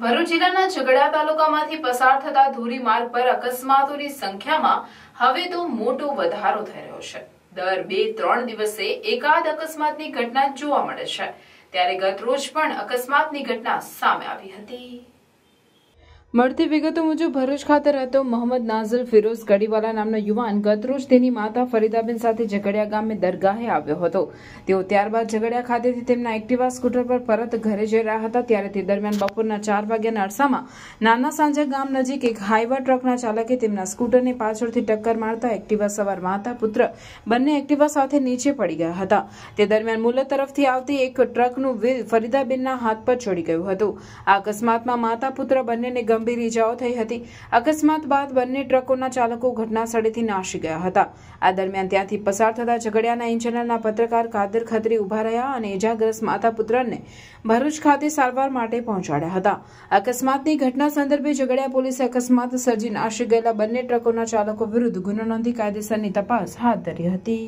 ભરૂચ જિલ્લાના ઝઘડા તાલુકામાંથી પસાર થતા ધોરીમાર્ગ પર અકસ્માતોની સંખ્યામાં હવે તો મોટો વધારો થઈ છે દર બે ત્રણ દિવસે એકાદ અકસ્માતની ઘટના જોવા મળે છે ત્યારે ગત રોજ પણ અકસ્માતની ઘટના સામે આવી હતી મર્તી વિગત મુજબ ભરુજ ખાતે રહેતો મોહમ્મદ નાઝિર ફિરોઝ ગડીવાલા નામનો યુવાન ગતરૂષ દેની માતા ફરીદાબેન સાથે ઝગડિયા ગામ મે દરગાહે આવ્યો હતો તેઓ ત્યાર બાદ ઝગડિયા ખાતે થી તેમનો એક્ટિવા સ્કૂટર પર પરત ઘરે જઈ રહ્યો હતો ત્યારે તે દરમિયાન બપોરના 4 વાગ્યા ના અર્સામાં નાના સાંજે ગામ નજીક એક હાઇવા ટ્રકના ચાલકે તેમનો સ્કૂટરને પાછળથી ટક્કર મારતા એક્ટિવા સવાર માતા પુત્ર બંને એક્ટિવા સાથે નીચે પડી ગયા હતા તે દરમિયાન મૂળ તરફથી આવતી એક ટ્રકનું વિ ફરીદાબેન ના હાથ પર છોડી ગયું હતું અચાનક માતા પુત્ર બંનેને બેલી જાવ થઈ હતી અકસ્માત બાદ બन्ने ટ્રકોના ચાલકો ઘટના સડેથી નાસી ગયા હતા આ દરમિયાન ત્યાંથી પસાર થતા ઝગડિયાના ઇન્ચેનલના પત્રકાર કાદર ખત્રી ઉભા રહ્યા અને ઇજાગ્રસ્ત માતા પુત્રને ભરુચ ખાતે સારવાર માટે પહોંચાડ્યા હતા અકસ્માતની ઘટના સંદર્ભે ઝગડિયા પોલીસ અકસ્માત સર્જીન આશી ગયાલા બन्ने ટ્રકોના ચાલકો વિરુદ્ધ ગુનો નોંધી કાયદેસરની તપાસ હાથ ધરી હતી